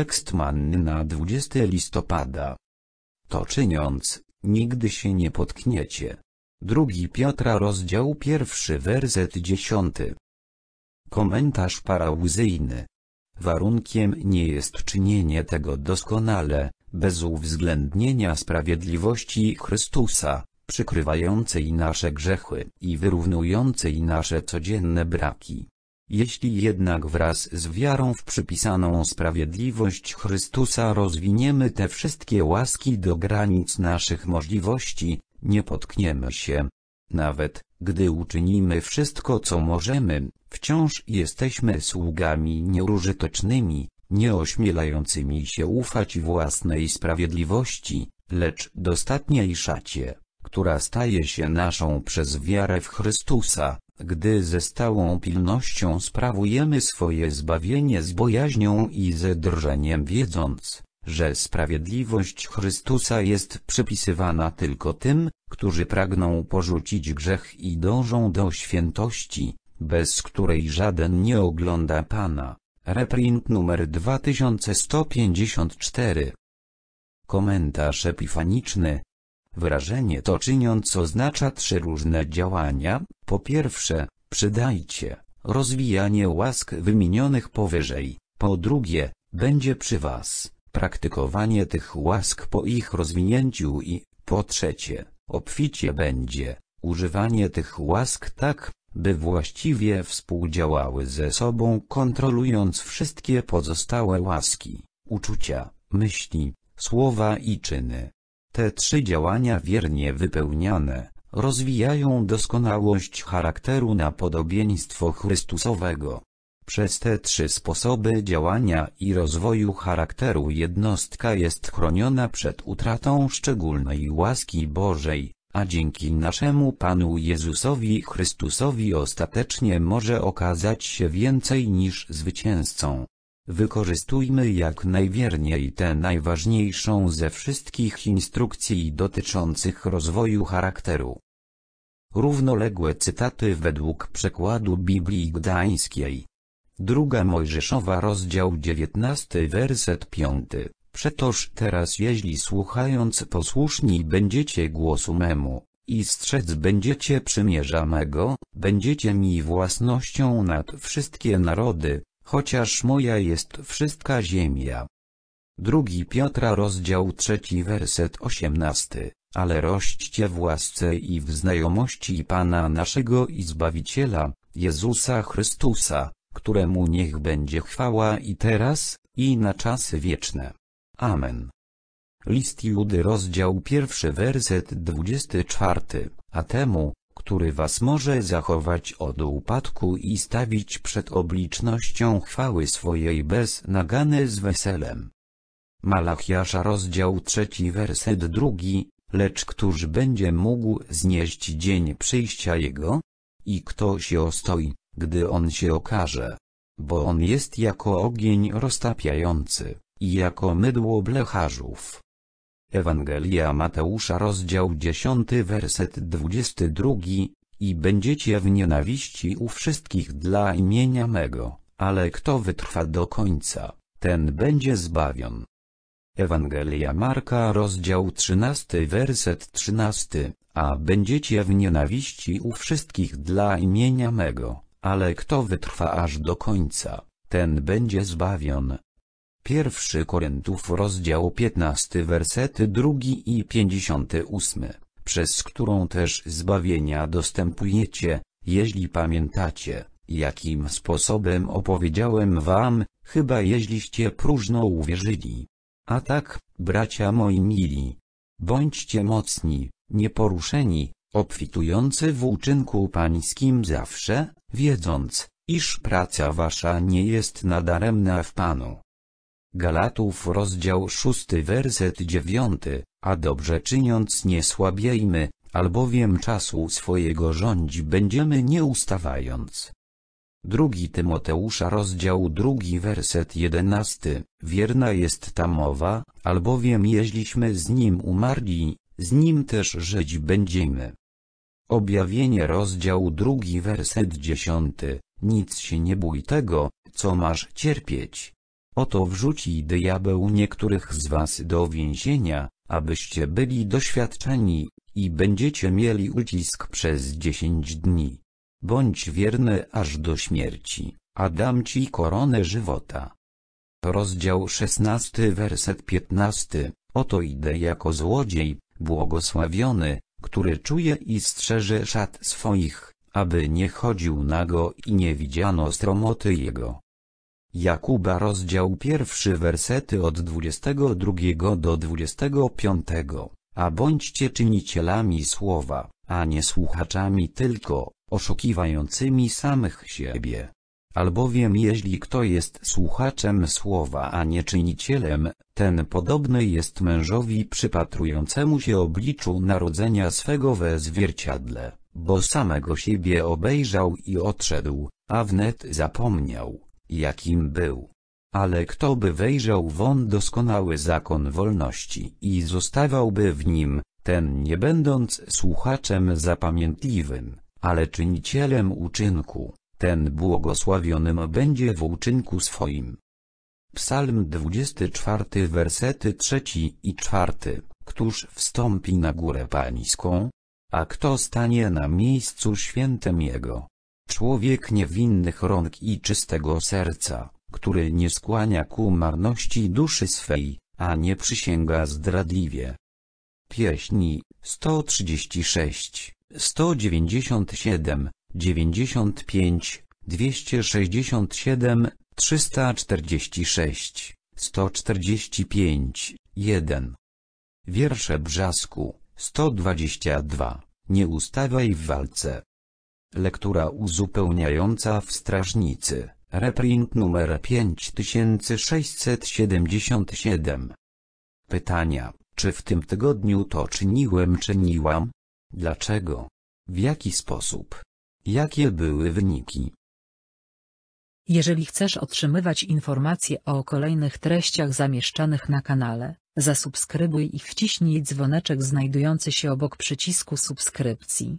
Tekst manny na 20 listopada. To czyniąc, nigdy się nie potkniecie. Drugi Piotra rozdział pierwszy werset dziesiąty. Komentarz parałzyjny. Warunkiem nie jest czynienie tego doskonale, bez uwzględnienia sprawiedliwości Chrystusa, przykrywającej nasze grzechy i wyrównującej nasze codzienne braki. Jeśli jednak wraz z wiarą w przypisaną sprawiedliwość Chrystusa rozwiniemy te wszystkie łaski do granic naszych możliwości, nie potkniemy się. Nawet, gdy uczynimy wszystko co możemy, wciąż jesteśmy sługami nieużytecznymi, nieośmielającymi się ufać własnej sprawiedliwości, lecz dostatniej szacie, która staje się naszą przez wiarę w Chrystusa gdy ze stałą pilnością sprawujemy swoje zbawienie z bojaźnią i ze drżeniem wiedząc, że sprawiedliwość Chrystusa jest przypisywana tylko tym, którzy pragną porzucić grzech i dążą do świętości, bez której żaden nie ogląda Pana. Reprint numer 2154 Komentarz epifaniczny Wyrażenie to czyniąc oznacza trzy różne działania. Po pierwsze, przydajcie, rozwijanie łask wymienionych powyżej. Po drugie, będzie przy Was, praktykowanie tych łask po ich rozwinięciu i, po trzecie, obficie będzie, używanie tych łask tak, by właściwie współdziałały ze sobą kontrolując wszystkie pozostałe łaski, uczucia, myśli, słowa i czyny. Te trzy działania wiernie wypełniane, rozwijają doskonałość charakteru na podobieństwo Chrystusowego. Przez te trzy sposoby działania i rozwoju charakteru jednostka jest chroniona przed utratą szczególnej łaski Bożej, a dzięki naszemu Panu Jezusowi Chrystusowi ostatecznie może okazać się więcej niż zwycięzcą. Wykorzystujmy jak najwierniej tę najważniejszą ze wszystkich instrukcji dotyczących rozwoju charakteru. Równoległe cytaty według przekładu Biblii Gdańskiej. Druga Mojżeszowa rozdział 19 werset 5. Przetoż teraz jeśli słuchając posłuszni będziecie głosu memu, i strzec będziecie przymierza mego, będziecie mi własnością nad wszystkie narody, chociaż moja jest wszystka ziemia. Drugi Piotra rozdział trzeci werset osiemnasty, ale rośćcie w łasce i w znajomości Pana naszego i Zbawiciela, Jezusa Chrystusa, któremu niech będzie chwała i teraz, i na czasy wieczne. Amen. List Judy rozdział pierwszy werset dwudziesty czwarty, a temu, który was może zachować od upadku i stawić przed oblicznością chwały swojej bez nagany z weselem. Malachiasza rozdział trzeci werset drugi, lecz któż będzie mógł znieść dzień przyjścia Jego? I kto się ostoi, gdy On się okaże? Bo On jest jako ogień roztapiający, i jako mydło blecharzów. Ewangelia Mateusza rozdział 10 werset 22 i będziecie w nienawiści u wszystkich dla imienia mego, ale kto wytrwa do końca, ten będzie zbawion. Ewangelia Marka rozdział 13 werset 13, a będziecie w nienawiści u wszystkich dla imienia mego, ale kto wytrwa aż do końca, ten będzie zbawion. Pierwszy Korintów rozdział 15 wersety drugi i 58, przez którą też zbawienia dostępujecie, jeśli pamiętacie, jakim sposobem opowiedziałem wam, chyba jeźliście próżno uwierzyli. A tak, bracia moi mili, bądźcie mocni, nieporuszeni, obfitujący w uczynku pańskim zawsze, wiedząc, iż praca wasza nie jest nadaremna w Panu. Galatów rozdział 6 werset 9, a dobrze czyniąc nie słabiejmy, albowiem czasu swojego rządzi będziemy nie ustawając. Drugi Tymoteusza rozdział drugi werset jedenasty, wierna jest ta mowa, albowiem jeźliśmy z nim umarli, z nim też żyć będziemy. Objawienie rozdział drugi werset dziesiąty, nic się nie bój tego, co masz cierpieć, Oto wrzuci diabeł niektórych z was do więzienia, abyście byli doświadczeni, i będziecie mieli ucisk przez dziesięć dni. Bądź wierny aż do śmierci, a dam ci koronę żywota. Rozdział 16 werset 15 Oto idę jako złodziej, błogosławiony, który czuje i strzeże szat swoich, aby nie chodził nago i nie widziano stromoty jego. Jakuba rozdział pierwszy wersety od 22 do 25, a bądźcie czynicielami słowa, a nie słuchaczami tylko, oszukiwającymi samych siebie. Albowiem jeśli kto jest słuchaczem słowa a nie czynicielem, ten podobny jest mężowi przypatrującemu się obliczu narodzenia swego we zwierciadle, bo samego siebie obejrzał i odszedł, a wnet zapomniał jakim był. Ale kto by wejrzał on doskonały zakon wolności i zostawałby w nim, ten nie będąc słuchaczem zapamiętliwym, ale czynicielem uczynku, ten błogosławionym będzie w uczynku swoim. Psalm 24 wersety 3 i 4 Któż wstąpi na górę pańską? A kto stanie na miejscu świętem Jego? Człowiek niewinnych rąk i czystego serca, który nie skłania ku marności duszy swej, a nie przysięga zdradliwie. Pieśni 136, 197, 95, 267, 346, 145, 1. Wiersze Brzasku, 122. Nie ustawaj w walce. Lektura uzupełniająca w strażnicy, reprint numer 5677. Pytania, czy w tym tygodniu to czyniłem czyniłam? Dlaczego? W jaki sposób? Jakie były wyniki? Jeżeli chcesz otrzymywać informacje o kolejnych treściach zamieszczanych na kanale, zasubskrybuj i wciśnij dzwoneczek znajdujący się obok przycisku subskrypcji.